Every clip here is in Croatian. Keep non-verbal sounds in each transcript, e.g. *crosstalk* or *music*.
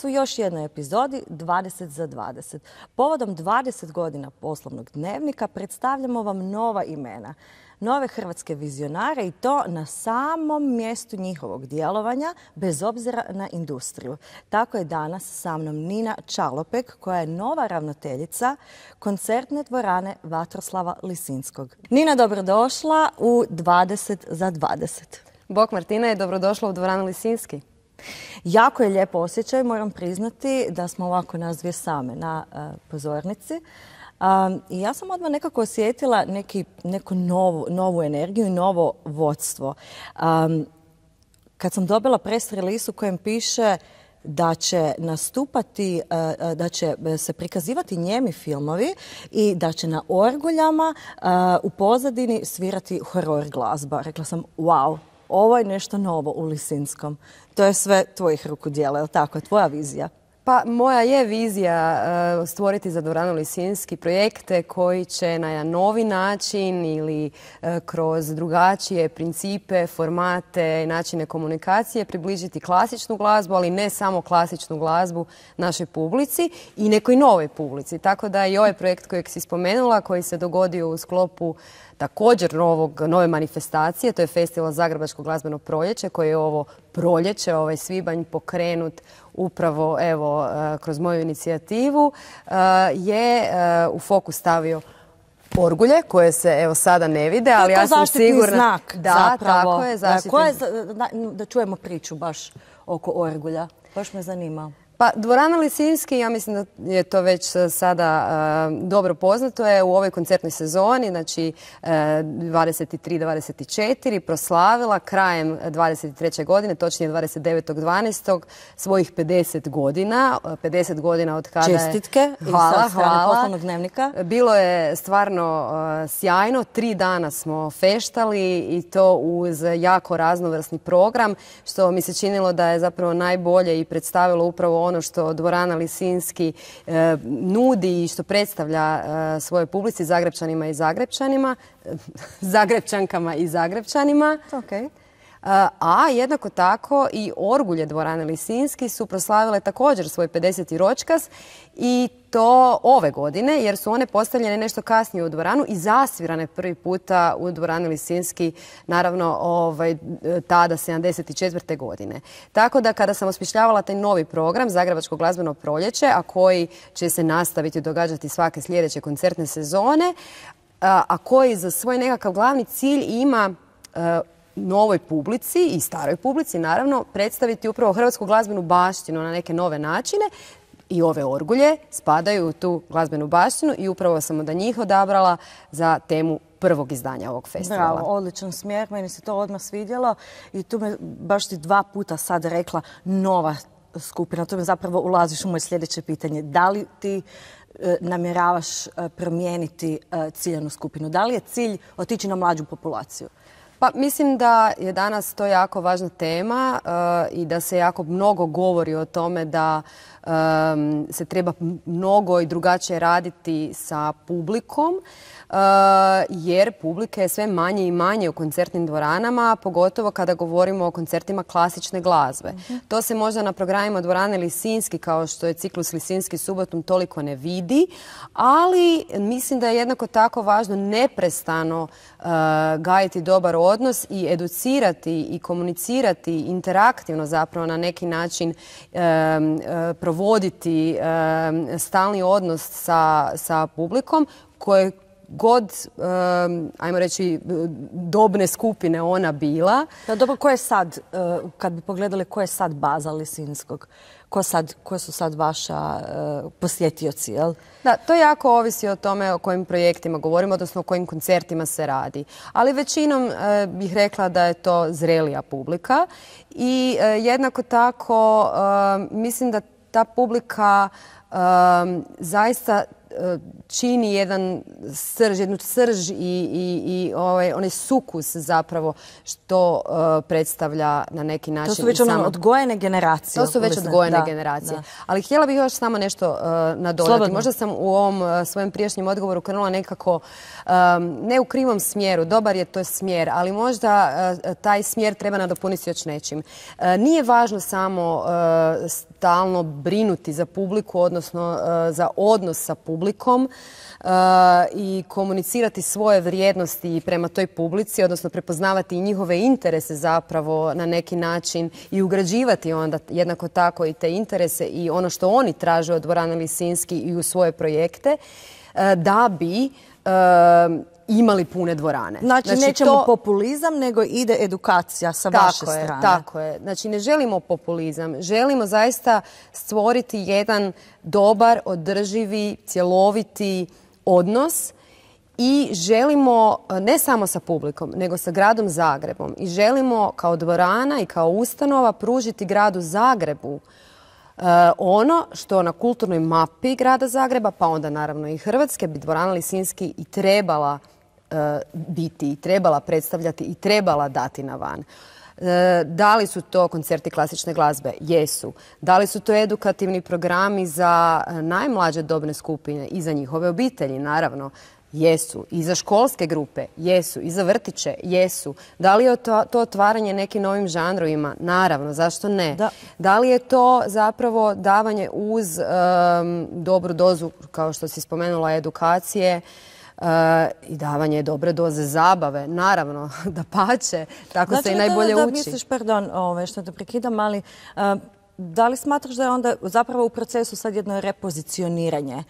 nas u još jednoj epizodi 20 za 20. Povodom 20 godina poslovnog dnevnika predstavljamo vam nova imena, nove hrvatske vizionare i to na samom mjestu njihovog djelovanja, bez obzira na industriju. Tako je danas sa mnom Nina Čalopek, koja je nova ravnateljica koncertne dvorane Vatroslava Lisinskog. Nina, dobrodošla u 20 za 20. Bok Martina je dobrodošla u dvoranu Lisinski. Jako je lijepo osjećaj, moram priznati da smo ovako nas dvije same na e, pozornici. I ja sam odmah nekako osjetila neku novu, energiju i novo vodstvo. kad sam dobila press release u kojem piše da će nastupati, e, e, da će se prikazivati njemi filmovi i da će na orguljama u pozadini svirati horor glazba. Rekla sam wow, ovo je nešto novo u Lisinskom. To je sve tvojih rukodjela, je li tako? Tvoja vizija. Pa moja je vizija eh, stvoriti za dvoranu Lisinski projekte koji će na novi način ili eh, kroz drugačije principe, formate i načine komunikacije približiti klasičnu glazbu, ali ne samo klasičnu glazbu našoj publici i nekoj novoj publici. Tako da i ovaj projekt kojeg si spomenula, koji se dogodio u sklopu također novog, nove manifestacije, to je Festival Zagrebačkog glazbenog proljeća, koji je ovo proljeće, ovaj svibanj pokrenut upravo evo, e, kroz moju inicijativu e, je e, u fokus stavio orgulje koje se evo sada ne vide, ali ja sam sigurna... da, Tako je, da, da čujemo priču baš oko orgulja. Baš me zanima. Pa dvorana Lisinski, ja mislim da je to već e, sada e, dobro poznato, je u ovoj koncertnoj sezoni, znači 23-24, e, proslavila krajem 23. godine, točnije 29.12. svojih 50 godina. 50 godina od kada je... hvala, hvala. dnevnika. Bilo je stvarno sjajno. Tri dana smo feštali i to uz jako raznovrsni program, što mi se činilo da je zapravo najbolje i predstavilo upravo ono ono što Dvorana Lisinski e, nudi i što predstavlja e, svoje publici Zagrebčanima i Zagrebčanima, e, *laughs* Zagrebčankama i Zagrebčanima. Okej a jednako tako i Orgulje dvorane Lisinski su proslavile također svoj 50. ročkas i to ove godine jer su one postavljene nešto kasnije u dvoranu i zasvirane prvi puta u dvorani Lisinski naravno ovaj, tada 74. godine. Tako da kada sam osmišljavala taj novi program Zagrebačko glazbeno proljeće, a koji će se nastaviti događati svake sljedeće koncertne sezone, a, koji za svoj nekakav glavni cilj ima e, novoj publici i staroj publici, naravno, predstaviti upravo hrvatsku glazbenu baštinu na neke nove načine. I ove orgulje spadaju u tu glazbenu baštinu i upravo sam da njih odabrala za temu prvog izdanja ovog festivala. Bravo, odličan smjer, meni se to odmah svidjelo i tu me baš ti dva puta sad rekla nova skupina. To me zapravo ulaziš u moje sljedeće pitanje. Da li ti e, namjeravaš e, promijeniti e, ciljanu skupinu? Da li je cilj otići na mlađu populaciju? Pa mislim da je danas to jako važna tema eh, i da se jako mnogo govori o tome da ehm, se treba mnogo i drugačije raditi sa publikom jer publike je sve manje i manje u koncertnim dvoranama, pogotovo kada govorimo o koncertima klasične glazbe. Mhm. To se možda na programima dvorane Lisinski, kao što je ciklus Lisinski subotom, toliko ne vidi, ali mislim da je jednako tako važno neprestano e, gajiti dobar odnos i educirati i komunicirati interaktivno zapravo na neki način e, e, provoditi stalni odnos sa, sa publikom koje god, ajmo reći, dobne skupine ona bila. dobro, ko je sad, eh, kad bi pogledali, ko je sad baza Lisinskog? Ko, su sad vaša eh, posjetioci, jel? Da, to jako ovisi o tome o kojim projektima govorimo, odnosno o kojim koncertima se radi. Ali većinom eh, bih rekla da je to zrelija publika i jednako tako mislim da ta publika zaista čini jedan srž, jednu srž i, i, i ovaj, onaj sukus zapravo što e, predstavlja na neki način. To su već ono odgojene generacije. To su već odgojene generacije. Ali htjela bih još samo nešto uh, nadodati. Možda sam u ovom e, svojem prijašnjem odgovoru krenula nekako ne u krivom smjeru. Dobar je to smjer, ali možda taj smjer treba nadopuniti još nečim. Nije važno samo stalno brinuti za publiku, odnosno za odnos sa publikom publikom e, i komunicirati svoje vrijednosti prema toj publici, odnosno prepoznavati i njihove interese zapravo na neki način i ugrađivati onda jednako tako i te interese i ono što oni traže od Borana Lisinski i u svoje projekte, e, da bi e, imali pune dvorane. Znači, znači nećemo populizam, nego ide edukacija sa tako vaše je, Tako je. Znači, ne želimo populizam. Želimo zaista stvoriti jedan dobar, održivi, cjeloviti odnos i želimo e, ne samo sa publikom, nego sa gradom Zagrebom. I želimo kao dvorana i kao ustanova pružiti gradu Zagrebu e, ono što na kulturnoj mapi grada Zagreba, pa onda naravno i Hrvatske, bi dvorana Lisinski i trebala E, biti i trebala predstavljati i trebala dati na van. E, da li su to koncerti klasične glazbe? Jesu. Da li su to edukativni programi za najmlađe dobne skupine i za njihove obitelji, naravno? Jesu. I za školske grupe? Jesu. I za vrtiće? Jesu. Da li je to, otvaranje nekim novim žanrovima? Naravno. Zašto ne? Da, da li je to zapravo davanje uz dobru dozu, kao što si spomenula, edukacije, i davanje dobre doze zabave. Naravno, *laughs* da pače, tako znači se i najbolje uči. Znači da misliš, pardon, ovaj, što te prekidam, ali da li smatraš da je onda zapravo u procesu sad jedno repozicioniranje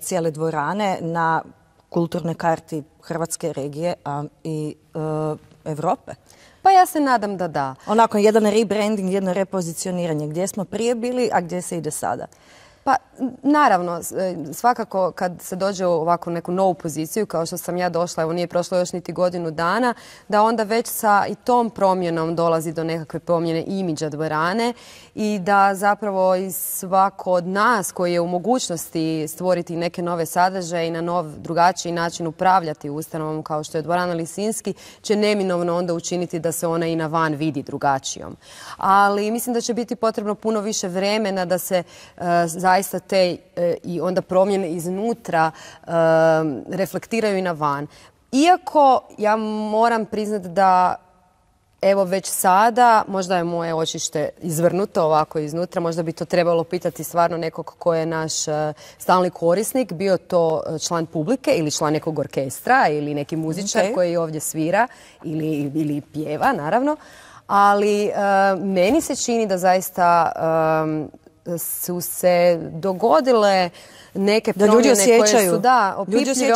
cijele dvorane na kulturne karti Hrvatske regije i e, Europe? Pa ja se nadam da da. Onako, jedan rebranding, jedno repozicioniranje. Gdje smo prije bili, a gdje se ide sada? Pa naravno, e, svakako kad se dođe u ovakvu neku novu poziciju kao što sam ja došla, evo nije prošlo još niti godinu dana, da onda već sa i tom promjenom dolazi do nekakve promjene imidža dvorane i da zapravo i svako od nas koji je u mogućnosti stvoriti neke nove sadržaje i na nov drugačiji način upravljati ustanovom kao što je dvorana Lisinski će neminovno onda učiniti da se ona i na van vidi drugačijom. Ali mislim da će biti potrebno puno više vremena da se e, zajedno zaista te e, i onda promjene iznutra e, reflektiraju i na van. Iako ja moram priznati da evo već sada, možda je moje očište izvrnuto ovako iznutra, možda bi to trebalo pitati stvarno nekog ko je naš e, stalni korisnik, bio to član publike ili član nekog orkestra ili neki muzičar koji ovdje svira ili, ili pjeva naravno. Ali meni se čini da zaista su se dogodile neke promjene ljudi osjećaju. koje su da,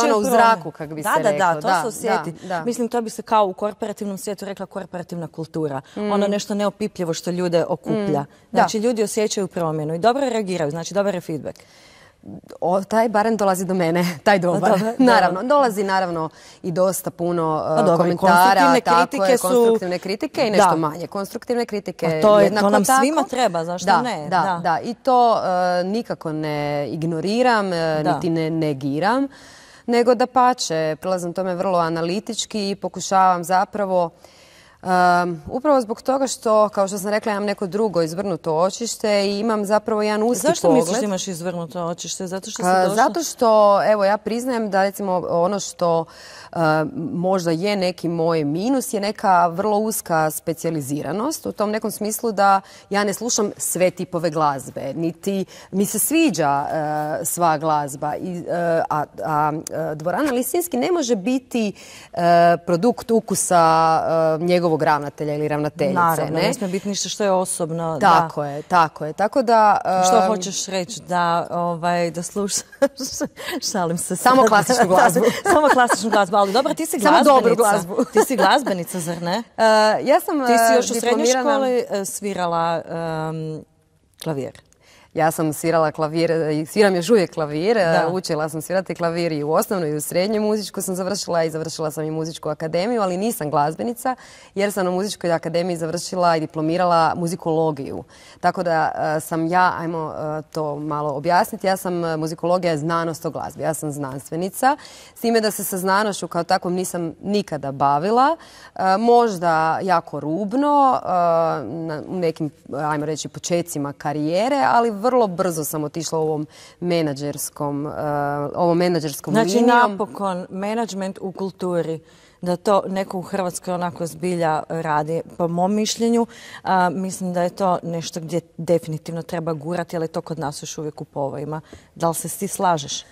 ono, u zraku, kako bi da, se da, Da, da, to se osjeti. Mislim, to bi se kao u korporativnom svijetu rekla korporativna kultura. Mm. Ono nešto neopipljivo što ljude okuplja. Mm, znači, ljudi osjećaju promjenu i dobro reagiraju, znači dobar je feedback o, taj barem dolazi do mene, *laughs* taj dobar. Pa *laughs* naravno, dolazi naravno i dosta puno pa e, komentara, konstruktivne kritike konstruktivne kritike i nešto manje. Konstruktivne kritike pa to jednako nam svima treba, zašto da, ne? Da, da, I to e, nikako ne ignoriram, e, niti ne negiram, nego da pače, prilazim tome vrlo analitički i pokušavam zapravo upravo zbog toga što, kao što sam rekla, imam neko drugo izvrnuto očište i imam zapravo jedan usti pogled. Zašto misliš imaš izvrnuto očište? Zato što pa, Zato što, evo, ja priznajem da recimo ono što možda je neki moj minus je neka vrlo uska specijaliziranost u tom nekom smislu da ja ne slušam sve tipove glazbe, niti mi se sviđa e, sva glazba. E, a, e, Dvorana Lisinski ne može biti produkt ukusa njegovog ravnatelja ili ravnateljice. Naravno, ne, smije biti ništa što je osobno. Tako je, tako je. Tako da... Što hoćeš reći? Da, ovaj, da slušaš... *laughs* Šalim se. Samo klasičnu glazbu. *laughs* Samo klasičnu glazbu ali dobro, ti si glazbenica. Samo dobru glazbu. ti si glazbenica, zar ne? *laughs* E, ja sam Ti si još e, u srednjoj školi e, svirala klavijer. Ja sam svirala klavir, e, sviram još uvijek klavir, e, učila sam svirati klavir i u osnovnoj i u srednjoj muzičku sam završila i završila sam i muzičku akademiju, ali nisam glazbenica jer sam na muzičkoj akademiji završila i diplomirala muzikologiju. Tako da e, sam ja, ajmo to malo objasniti, ja sam muzikologija je znanost o glazbi, ja sam znanstvenica, s time da se sa znanošću kao takvom nisam nikada bavila, možda jako rubno, u nekim, ajmo reći, počecima karijere, ali vrlo brzo sam otišla ovom menadžerskom, e, ovom menadžerskom znači, linijom. Znači napokon menadžment u kulturi da to neko u Hrvatskoj onako zbilja radi. Po mom mišljenju, mislim da je to nešto gdje definitivno treba gurati, ali to kod nas još uvijek u povojima. Da li se ti slažeš?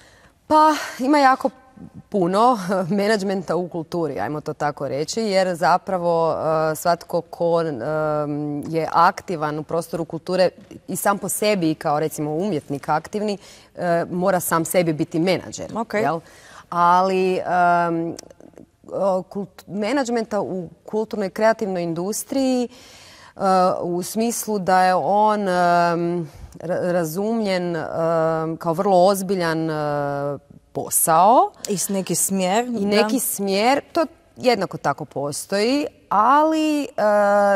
Pa, ima jako puno *laughs* menadžmenta u kulturi, ajmo to tako reći, jer zapravo e, svatko ko e, je aktivan u prostoru kulture i sam po sebi kao recimo umjetnik aktivni, e, mora sam sebi biti menadžer. Ali menadžmenta u kulturnoj kreativnoj industriji u smislu da je on razumljen kao vrlo ozbiljan posao. I neki smjer. I neki smjer. To jednako tako postoji, ali e,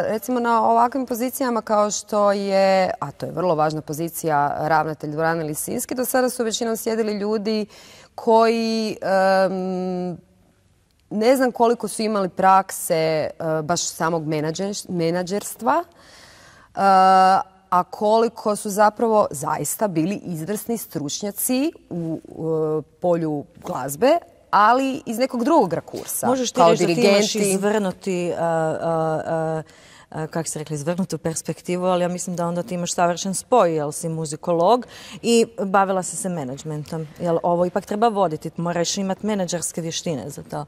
recimo na ovakvim pozicijama kao što je, a to je vrlo važna pozicija, ravnatelj dvorane Lisinski, do sada su većinom sjedili ljudi koji ne znam koliko su imali prakse e, baš samog menadžerstva, e, a koliko su zapravo zaista bili izvrsni stručnjaci u e, polju glazbe, ali iz nekog drugog rakursa. Možeš ti reći da ti imaš izvrnuti, e, e, kako se rekli, izvrnutu perspektivu, ali ja mislim da onda ti imaš savršen spoj, jel si muzikolog i bavila si se menadžmentom. Jel ovo ipak treba voditi, moraš imati menadžerske vještine za to.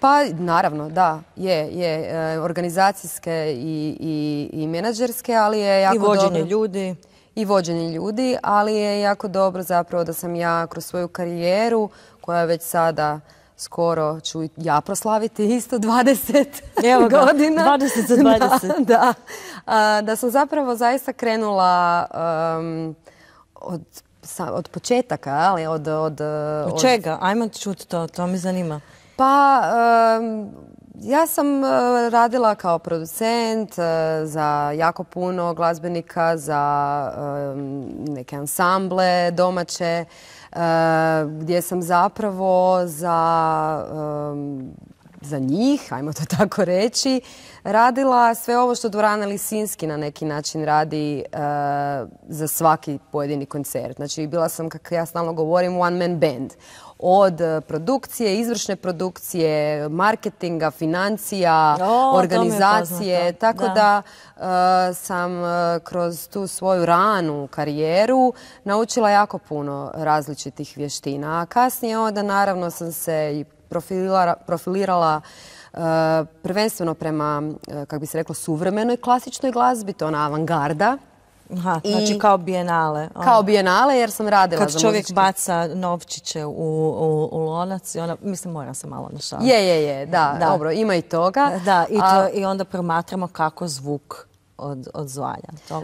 Pa naravno, da, je, je e, organizacijske i, menadžerske, ali je jako I vođenje ljudi. I vođenje ljudi, ali je jako dobro zapravo da sam ja kroz svoju karijeru, koja već sada skoro ću ja proslaviti isto 20 Evo ga, godina. 20 za 20. *laughs* Da, da. sam zapravo zaista krenula od, početaka, ali od... Od, od čega? Ajmo čuti to, to mi zanima. Pa, ja sam e, radila kao producent e, za jako puno glazbenika, za neke ansamble domaće, e, gdje sam zapravo za njih, ajmo to *laughs* tako reći, radila sve ovo što Dvorana Lisinski na neki način radi za svaki pojedini koncert. Znači, bila sam, kako ja stalno govorim, one man band od e, produkcije, izvršne produkcije, marketinga, financija, organizacije. Tako da, e, sam e, kroz tu svoju ranu karijeru naučila jako puno različitih vještina. A kasnije onda naravno sam se i profilirala prvenstveno prema, kako bi se reklo, suvremenoj klasičnoj glazbi, to je ona avangarda, Aha, I znači kao bijenale. Kao ono. bijenale jer sam radila Kad čovjek baca novčiće u, u, lonac i ona, mislim, moram se malo našaliti. Je, je, je, da, dobro, ima i toga. Da, i, to, i onda promatramo kako zvuk od, od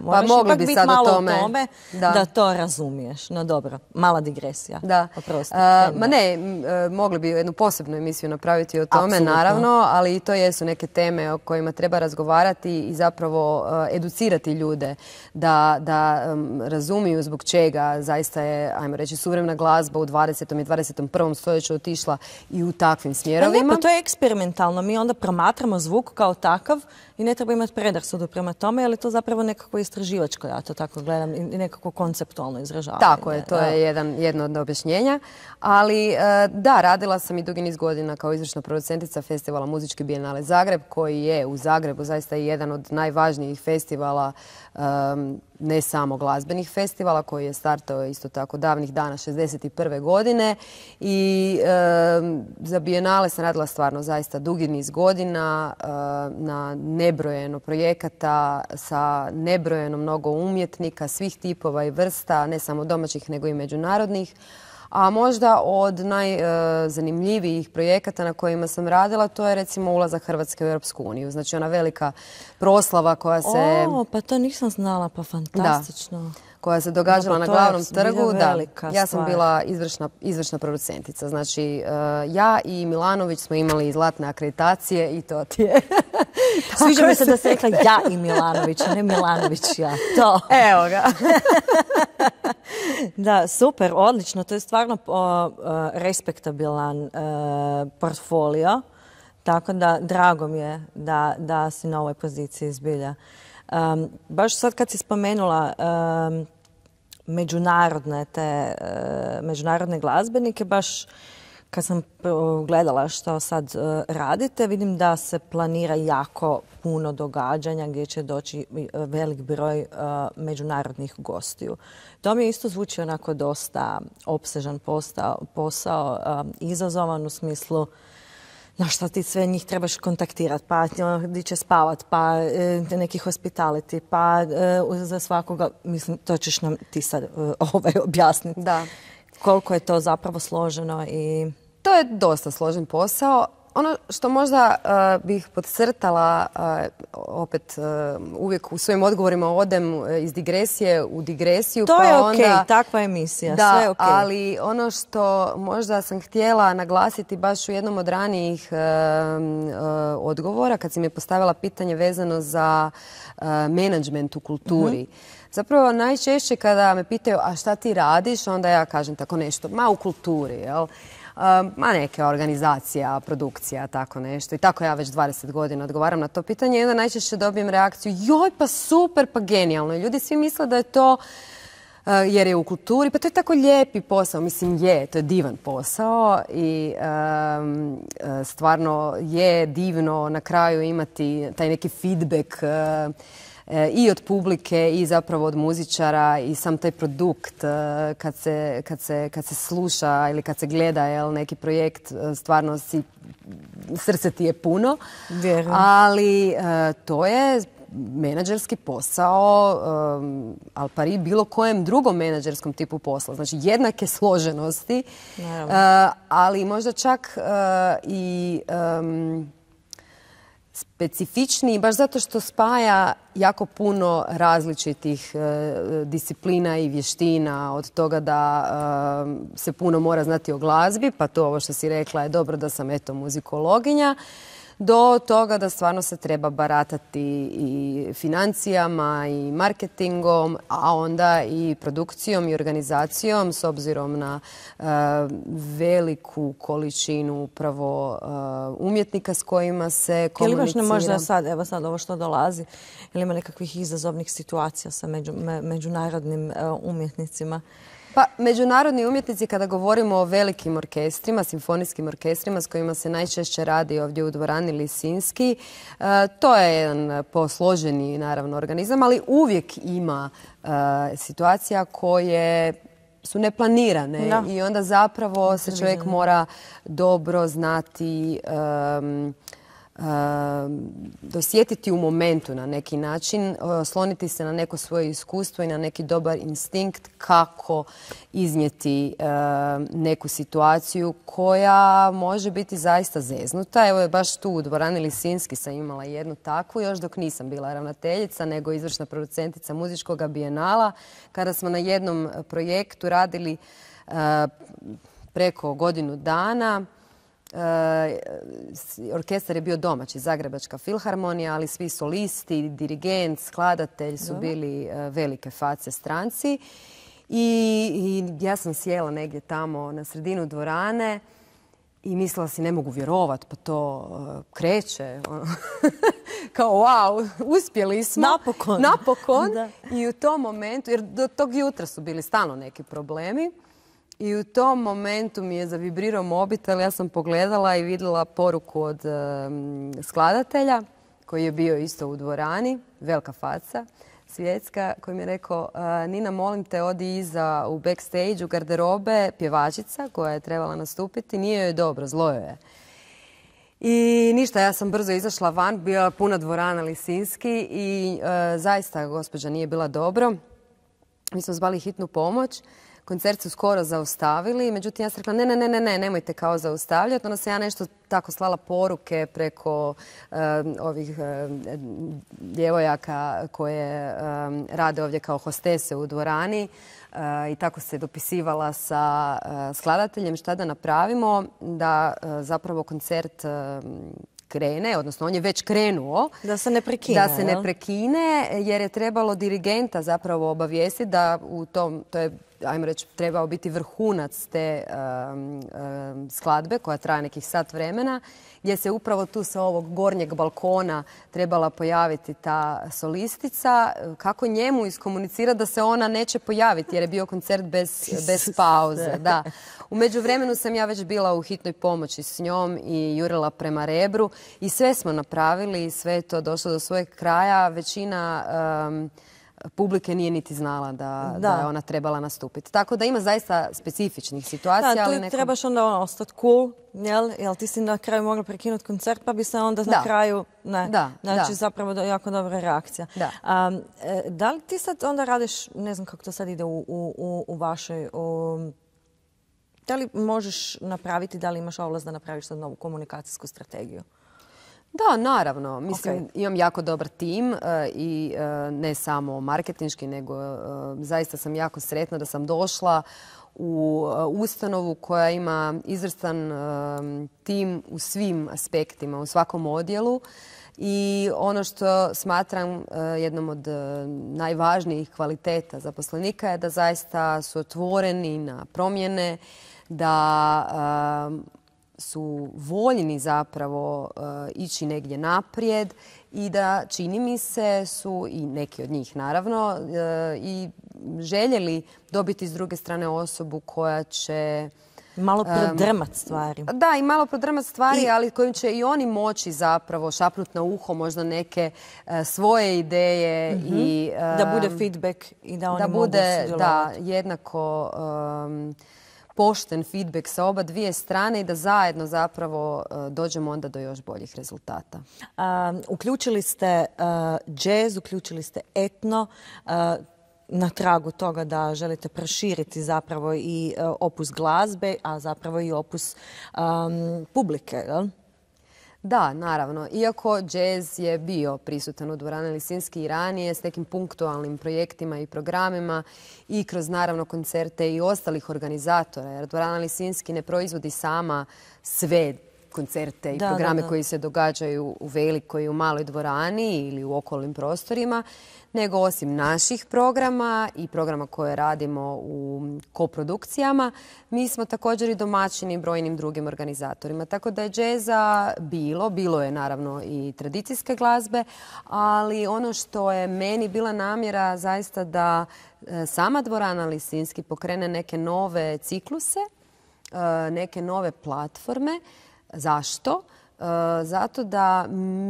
pa bi biti malo tome. tome da. to razumiješ. No dobro, mala digresija. Da. ma ne, e, mogli bi jednu posebnu emisiju napraviti o tome, naravno, ali i to jesu neke teme o kojima treba razgovarati i zapravo e, educirati ljude da, razumiju zbog čega zaista je, ajmo reći, suvremena glazba u 20. i 21. stoljeću otišla i u takvim pa smjerovima. Pa ne, to je eksperimentalno. Mi onda promatramo zvuk kao takav i ne treba imati predarsudu prema tome, ali to zapravo nekako istraživačko, ja to tako gledam, i nekako konceptualno izražavanje. Tako je, to je jedno od objašnjenja. Ali e, da, radila sam i dugi niz godina kao izvršna producentica festivala Muzički bijenale Zagreb, koji je u Zagrebu zaista jedan od najvažnijih festivala ne samo glazbenih festivala koji je startao isto tako davnih dana 61. godine i za Bienale sam radila stvarno zaista dugi niz godina na nebrojeno projekata sa nebrojeno mnogo umjetnika svih tipova i vrsta, ne samo domaćih nego i međunarodnih. A možda od najzanimljivijih projekata na kojima sam radila to je recimo ulazak Hrvatske u Europsku uniju. Znači ona velika proslava koja se... O, pa to nisam znala, pa fantastično. Da koja se događala na glavnom trgu. Da, ja sam bila izvršna, producentica. Znači, eh, ja i Milanović smo imali zlatne akreditacije i to ti je. *laughs* Sviđa mi se da se rekla ja i Milanović, ne Milanović ja. To. *laughs* Evo ga. *laughs* da, super, odlično. To je stvarno respektabilan eh, portfolio. Tako da drago mi je da, da si na ovoj poziciji izbilja baš sad kad si spomenula međunarodne te, e, međunarodne glazbenike, baš kad sam gledala što sad e, radite, vidim da se planira jako puno događanja gdje će doći e, velik broj međunarodnih gostiju. To mi isto zvuči onako dosta opsežan posao, izazovan u smislu na šta ti sve njih trebaš kontaktirati, pa gdje ono, će spavat, pa e, neki hospitaliti, pa e, za svakoga, mislim, to ćeš nam ti sad e, *laughs* ovaj, objasniti. Da. Koliko je to zapravo složeno i... To je dosta složen posao, ono što možda e, bih podcrtala, e, opet e, uvijek u svojim odgovorima odem iz digresije u digresiju. To pa je okej, takva emisija, da, sve je ali ono što možda sam htjela naglasiti baš u jednom od ranijih odgovora, kad si mi postavila pitanje vezano za menadžment u kulturi. Mhm. Zapravo najčešće kada me pitaju a šta ti radiš, onda ja kažem tako nešto, ma u kulturi, jel? ma neke organizacija, produkcija, tako nešto. I tako ja već 20 godina odgovaram na to pitanje i onda najčešće dobijem reakciju joj pa super, pa genijalno. ljudi svi misle da je to eh, jer je u kulturi, pa to je tako lijepi posao, mislim je, to je divan posao i eh, stvarno je divno na kraju imati taj neki feedback eh, i od publike i zapravo od muzičara i sam taj produkt e, kad se, sluša ili kad se gleda neki projekt, e, stvarno si, srce ti je puno. Ali e, to je menadžerski posao, um, ali pari bilo kojem drugom menadžerskom tipu posla. Znači, jednake složenosti, ali možda čak i specifičniji, baš zato što spaja jako puno različitih e, disciplina i vještina, od toga da e, se puno mora znati o glazbi, pa to ovo što si rekla je dobro da sam eto muzikologinja, do toga da stvarno se treba baratati i financijama i marketingom, a onda i produkcijom i organizacijom s obzirom na e, veliku količinu upravo e, umjetnika s kojima se komunicira. Ili baš ne možda sad, evo sad ovo što dolazi, ili ima nekakvih izazovnih situacija sa međunarodnim e, umjetnicima? Pa, međunarodni umjetnici, kada govorimo o velikim orkestrima, simfonijskim orkestrima s kojima se najčešće radi ovdje u dvorani Lisinski, e, to je jedan posloženi, naravno, organizam, ali uvijek ima e, situacija koje su neplanirane i onda zapravo se čovjek mora dobro znati dosjetiti u momentu na neki način, e, osloniti se na neko svoje iskustvo i na neki dobar instinkt kako iznijeti e, neku situaciju koja može biti zaista zeznuta. Evo je baš tu u dvorani Lisinski sam imala jednu takvu, još dok nisam bila ravnateljica, nego izvršna producentica muzičkog bijenala, kada smo na jednom projektu radili e, preko godinu dana E, orkestar je bio domaći, Zagrebačka filharmonija, ali svi solisti, dirigent, skladatelj su bili e, velike face stranci. I, ja sam sjela negdje tamo na sredinu dvorane i mislila si ne mogu vjerovat, pa to e, kreće. Ono. *laughs* Kao wow, uspjeli smo. Napokon. Napokon. I u tom momentu, jer do tog jutra su bili stalno neki problemi. I u tom momentu mi je zavibrirao mobitel, ja sam pogledala i vidjela poruku od skladatelja koji je bio isto u dvorani, velika faca svjetska, koji mi je rekao e, Nina, molim te, odi iza u backstage, u garderobe, pjevačica koja je trebala nastupiti, nije joj dobro, zlo joj je. I ništa, ja sam brzo izašla van, bila je puna dvorana Lisinski i e, zaista gospođa nije bila dobro. Mi smo zvali hitnu pomoć koncert su skoro zaustavili, međutim ja sam rekla ne, ne, ne, ne, ne, nemojte kao zaustavljati. Onda sam ja nešto tako slala poruke preko ovih djevojaka koje rade ovdje kao hostese u dvorani eh, i tako se dopisivala sa eh, skladateljem šta da napravimo da eh, zapravo koncert krene, odnosno on je već krenuo. Da se ne prekine. Da se ne prekine, jer je trebalo dirigenta zapravo obavijestiti da u tom, to je ajmo reći, trebao biti vrhunac te skladbe koja traje nekih sat vremena, gdje se upravo tu sa ovog gornjeg balkona trebala pojaviti ta solistica. Kako njemu iskomunicira da se ona neće pojaviti jer je bio koncert bez, *laughs* pauze. Da. U međuvremenu sam ja već bila u hitnoj pomoći s njom i jurila prema rebru i sve smo napravili, sve je to došlo do svojeg kraja. Većina publike nije niti znala da, da. je ona trebala nastupiti. Tako da ima zaista specifičnih situacija. tu ali nekom... trebaš onda ono, ostati cool, jel? Jel ti si na kraju mogla prekinuti koncert pa bi se onda na kraju... Ne, znači zapravo jako dobra reakcija. Da. E, da li ti sad onda radiš, ne znam kako to sad ide u, u, u vašoj... da li možeš napraviti, da li imaš ovlast da napraviš sad novu komunikacijsku strategiju? Da, naravno. Mislim, imam jako dobar tim e, i e, ne samo marketinški, nego e, zaista sam jako sretna da sam došla u ustanovu koja ima izvrstan tim u svim aspektima, u svakom odjelu. I ono što smatram jednom od najvažnijih kvaliteta zaposlenika je da zaista su otvoreni na promjene, da su voljni zapravo eh, ići negdje naprijed i da čini mi se su i neki od njih naravno eh, i željeli dobiti s druge strane osobu koja će Malo eh, prodrmat stvari. Da, i malo prodrmat stvari, ali kojim će i oni moći zapravo šapnut na uho možda neke svoje ideje. Mhm. i Da bude feedback i da oni mogu bude, Da, jednako... Ehm, pošten feedback sa oba dvije strane i da zajedno zapravo e, dođemo onda do još boljih rezultata. uključili ste e, jazz, uključili ste etno, e, na tragu toga da želite proširiti zapravo i opus glazbe, a zapravo i opus publike. Jel? Da, naravno. Iako jazz je bio prisutan u dvorane Lisinski i ranije s nekim punktualnim projektima i programima i kroz naravno koncerte i ostalih organizatora. Jer dvorana Lisinski ne proizvodi sama sve koncerte i programe koji se događaju u velikoj i u maloj dvorani ili u okolnim prostorima, nego osim naših programa i programa koje radimo u koprodukcijama, mi smo također i domaćini brojnim drugim organizatorima. Tako da je džeza bilo, bilo je naravno i tradicijske glazbe, ali ono što je meni bila namjera zaista da e, sama dvorana Lisinski pokrene neke nove cikluse, e, neke nove platforme Zašto? E, zato da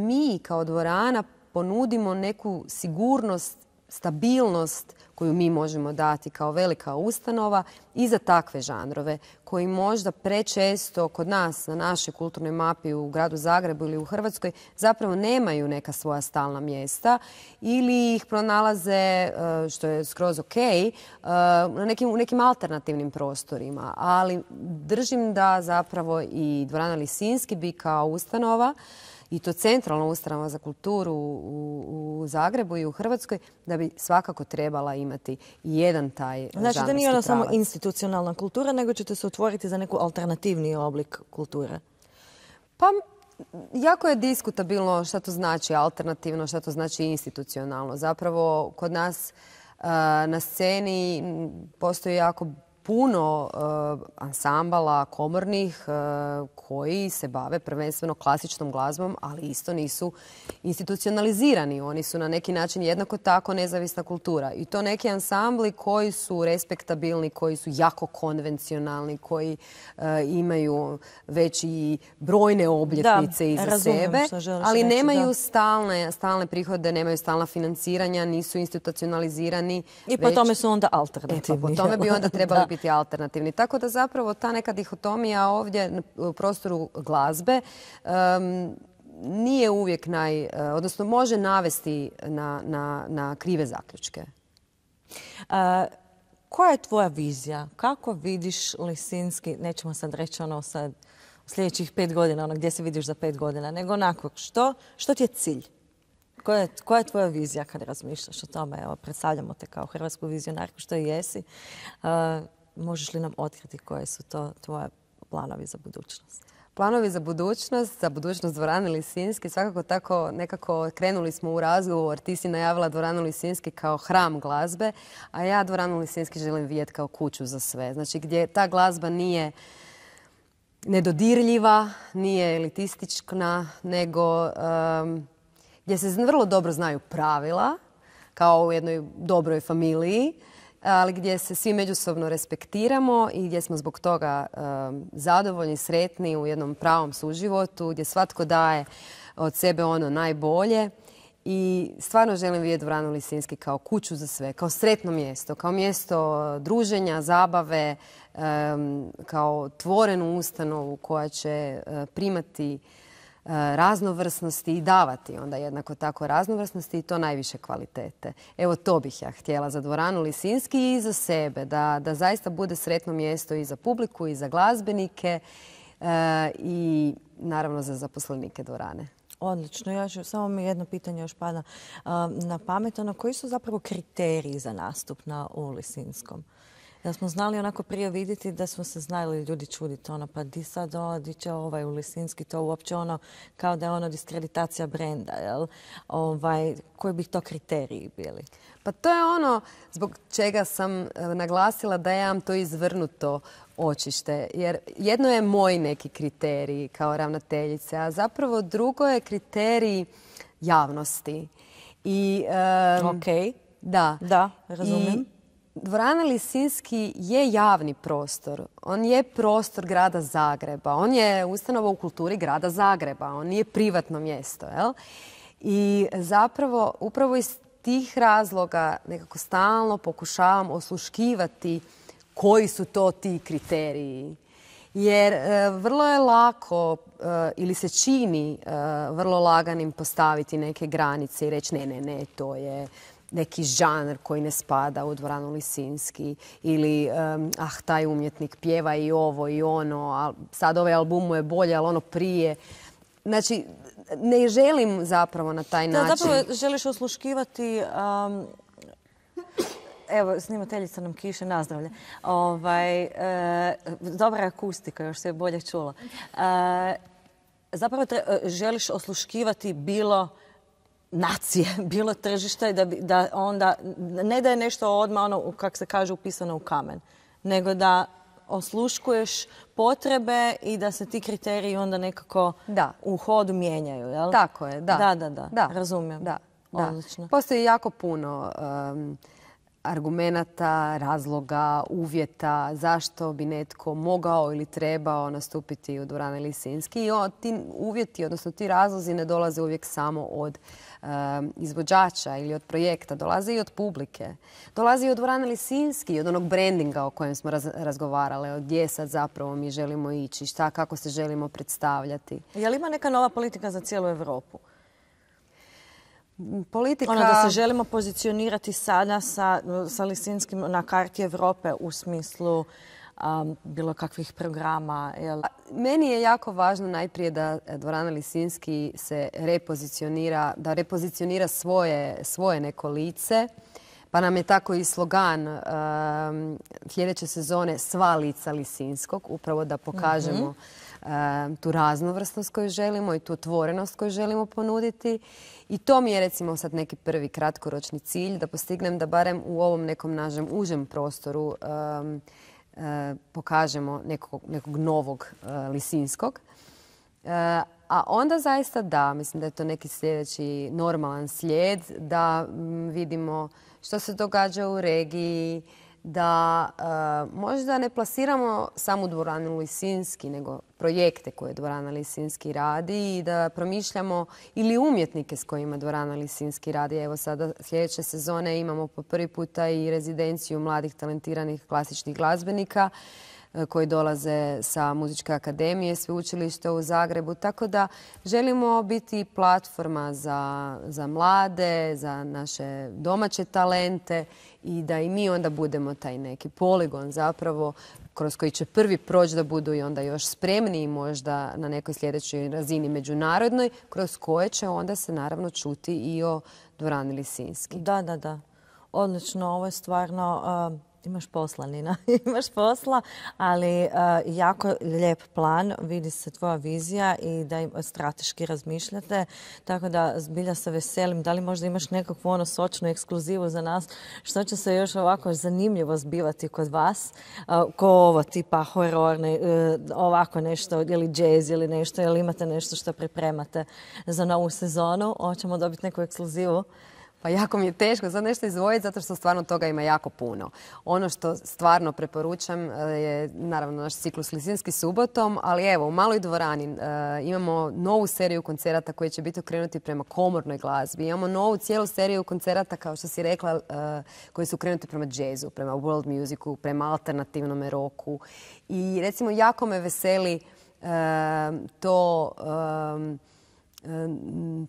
mi kao dvorana ponudimo neku sigurnost, stabilnost koju mi možemo dati kao velika ustanova i za takve žanrove koji možda prečesto kod nas na našoj kulturnoj mapi u gradu Zagrebu ili u Hrvatskoj zapravo nemaju neka svoja stalna mjesta ili ih pronalaze, e, što je skroz ok, e, u nekim alternativnim prostorima. Ali držim da zapravo i Dvorana Lisinski bi kao ustanova i to centralna ustanova za kulturu u, Zagrebu i u Hrvatskoj, da bi svakako trebala imati jedan taj Znači da nije ona samo institucionalna kultura, nego ćete se otvoriti za neku alternativni oblik kulture. Pa Jako je diskutabilno šta to znači alternativno, šta to znači institucionalno. Zapravo kod nas eh, na sceni postoji jako puno eh, ansambala komornih eh, koji se bave prvenstveno klasičnom glazbom, ali isto nisu institucionalizirani. Oni su na neki način jednako tako nezavisna kultura. I to neki ansambli koji su respektabilni, koji su jako konvencionalni, koji eh, imaju već i brojne obljetnice iza sebe, ali nemaju Stalne, prihode, nemaju stalna financiranja, nisu institucionalizirani. I po tome su onda alternativni. po tome bi onda *laughs* trebali biti biti alternativni. Tako da zapravo ta neka dihotomija ovdje u prostoru glazbe nije uvijek naj, e, odnosno može navesti na, krive zaključke. E, koja je tvoja vizija? Kako vidiš Lisinski, nećemo sad reći ono sad sljedećih pet godina, ono gdje se vidiš za pet godina, nego onako što, ti je cilj? Koja je, tvoja vizija kad razmišljaš o tome? predstavljamo te kao hrvatsku vizionarku što i jesi. E, možeš li nam otkriti koje su to tvoje planovi za budućnost? Planovi za budućnost, za budućnost Dvorane Lisinski, svakako tako nekako krenuli smo u razgovor. Ti si najavila Dvoranu Lisinski kao hram glazbe, a ja Dvoranu Lisinski želim vidjeti kao kuću za sve. Znači gdje ta glazba nije nedodirljiva, nije elitistična, nego gdje se vrlo dobro znaju pravila, kao u jednoj dobroj familiji, ali gdje se svi međusobno respektiramo i gdje smo zbog toga zadovoljni, sretni u jednom pravom suživotu, gdje svatko daje od sebe ono najbolje. I stvarno želim vidjeti Vranu Lisinski kao kuću za sve, kao sretno mjesto, kao mjesto eh, druženja, zabave, kao tvorenu ustanovu koja će eh, primati E, raznovrsnosti i davati onda jednako tako raznovrsnosti i to najviše kvalitete. Evo to bih ja htjela za dvoranu Lisinski i za sebe, da, da zaista bude sretno mjesto i za publiku i za glazbenike e, i naravno za zaposlenike dvorane. Odlično. Ja ću, samo mi jedno pitanje još pada na pamet. Ono, koji su zapravo kriteriji za nastup na Lisinskom? da smo znali onako prije vidjeti da smo se znali ljudi čuditi. Ono, pa di sad, ovo, di će ovaj Lisinski, to uopće ono, kao da je ono diskreditacija brenda, jel? Ovaj, koji bi to kriteriji bili? Pa to je ono zbog čega sam e, naglasila da ja vam to izvrnuto očište. Jer jedno je moj neki kriterij kao ravnateljice, a zapravo drugo je kriterij javnosti. I, e, Da. razumijem. Dvorana Lisinski je javni prostor. On je prostor grada Zagreba. On je ustanova u kulturi grada Zagreba. On nije privatno mjesto. Jel? I zapravo, upravo iz tih razloga nekako stalno pokušavam osluškivati koji su to ti kriteriji. Jer e, vrlo je lako e, ili se čini e, vrlo laganim postaviti neke granice i reći ne, ne, ne, to je neki žanr koji ne spada u dvoranu Lisinski ili ah, taj umjetnik pjeva i ovo i ono, a sad ovaj album mu je bolje, ali ono prije. Znači, ne želim zapravo na taj da, način. Zapravo želiš osluškivati... evo, snimateljica nam kiše nazdravlje. Ovaj, e, dobra akustika, još se je bolje čula. E, zapravo e, želiš osluškivati bilo nacije *laughs* bilo tržišta i da, da onda ne da je nešto odmah ono kak se kaže upisano u kamen nego da osluškuješ potrebe i da se ti kriteriji onda nekako da. u hodu mijenjaju. Jel? Tako je, da. Da, da, da. da. Razumijem. Da, Postoji jako puno argumenata, razloga, uvjeta zašto bi netko mogao ili trebao nastupiti u Dvorane Lisinski. I ti uvjeti, odnosno ti razlozi ne dolaze uvijek samo od eh, izvođača ili od projekta. Dolaze i od publike. Dolaze i od Dvorane Lisinski od onog brandinga o kojem smo razgovarali, od Gdje sad zapravo mi želimo ići, šta, kako se želimo predstavljati. Je li ima neka nova politika za cijelu Europu? politika... Ono da se želimo pozicionirati sada sa, sa Lisinskim na karti Europe u smislu bilo kakvih programa. Jel? Meni je jako važno najprije da e, Dvorana Lisinski se repozicionira, da repozicionira svoje, svoje neko lice. Pa nam je tako i slogan sljedeće sezone Sva lica Lisinskog, upravo da pokažemo mhm tu raznovrsnost koju želimo i tu otvorenost koju želimo ponuditi. I to mi je recimo sad neki prvi kratkoročni cilj da postignem da barem u ovom nekom našem užem prostoru e, pokažemo nekog, novog e, lisinskog. E, a onda zaista da, mislim da je to neki sljedeći normalan slijed da vidimo što se događa u regiji, da eh, možda ne plasiramo samo dvoranu Lisinski, nego projekte koje dvorana Lisinski radi i da promišljamo ili umjetnike s kojima dvorana Lisinski radi. Evo sada sljedeće sezone imamo po prvi puta i rezidenciju mladih talentiranih klasičnih glazbenika E, koji dolaze sa Muzičke akademije, Sveučilišta u Zagrebu. Tako da želimo biti platforma za, mlade, za naše domaće talente i da i mi onda budemo taj neki poligon zapravo kroz koji će prvi proći da budu i onda još spremniji možda na nekoj sljedećoj razini međunarodnoj, kroz koje će onda se naravno čuti i o Dvorani Lisinski. Da, da, da. Odlično, ovo je stvarno imaš posla, Nina, *laughs* imaš posla, ali e, jako lijep plan, vidi se tvoja vizija i da im strateški razmišljate, tako da zbilja se veselim. Da li možda imaš nekakvu ono sočnu ekskluzivu za nas, što će se još ovako zanimljivo zbivati kod vas, e, ko ovo tipa hororne, e, ovako nešto, ili jazz ili nešto, ili imate nešto što pripremate za novu sezonu, hoćemo dobiti neku ekskluzivu. Pa jako mi je teško sad nešto izvojiti zato što stvarno toga ima jako puno. Ono što stvarno preporučam e, je naravno naš ciklus Lisinski subotom, ali evo u maloj dvorani e, imamo novu seriju koncerata koji će biti okrenuti prema komornoj glazbi. Imamo novu cijelu seriju koncerata kao što si rekla e, koji su okrenuti prema džezu, prema world musicu, prema alternativnom roku. I recimo jako me veseli to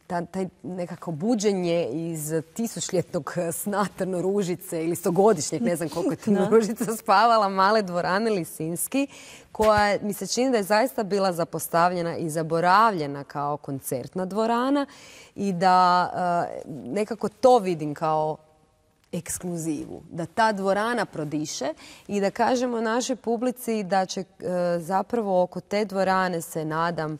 ta, taj nekako buđenje iz tisućljetnog snatrno ružice ili stogodišnjeg, ne znam koliko je *laughs* Trnoružica spavala, male dvorane Lisinski, koja mi se čini da je zaista bila zapostavljena i zaboravljena kao koncertna dvorana i da eh, nekako to vidim kao ekskluzivu. Da ta dvorana prodiše i da kažemo našoj publici da će eh, zapravo oko te dvorane se nadam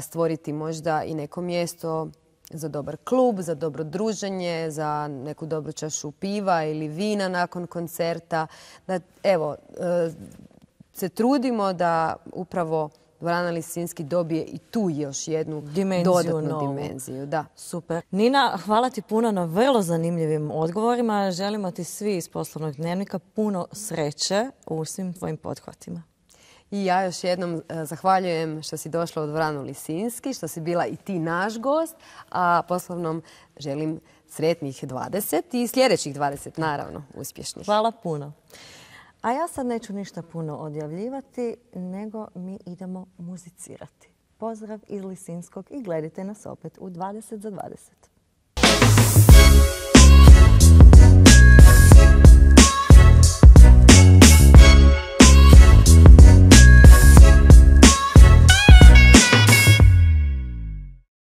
stvoriti možda i neko mjesto za dobar klub, za dobro druženje, za neku dobru čašu piva ili vina nakon koncerta. Da, evo, se trudimo da upravo Dvorana Lisinski dobije i tu još jednu dimenziju dodatnu dimenziju. Da. Super. Nina, hvala ti puno na vrlo zanimljivim odgovorima. Želimo ti svi iz poslovnog dnevnika puno sreće u svim tvojim pothvatima. I ja još jednom e, zahvaljujem što si došla u dvoranu Lisinski, što si bila i ti naš gost, a poslovnom želim sretnih 20 i sljedećih 20, naravno, uspješnih. Hvala puno. A ja sad neću ništa puno odjavljivati, nego mi idemo muzicirati. Pozdrav iz Lisinskog i gledajte nas opet u 20 za 20.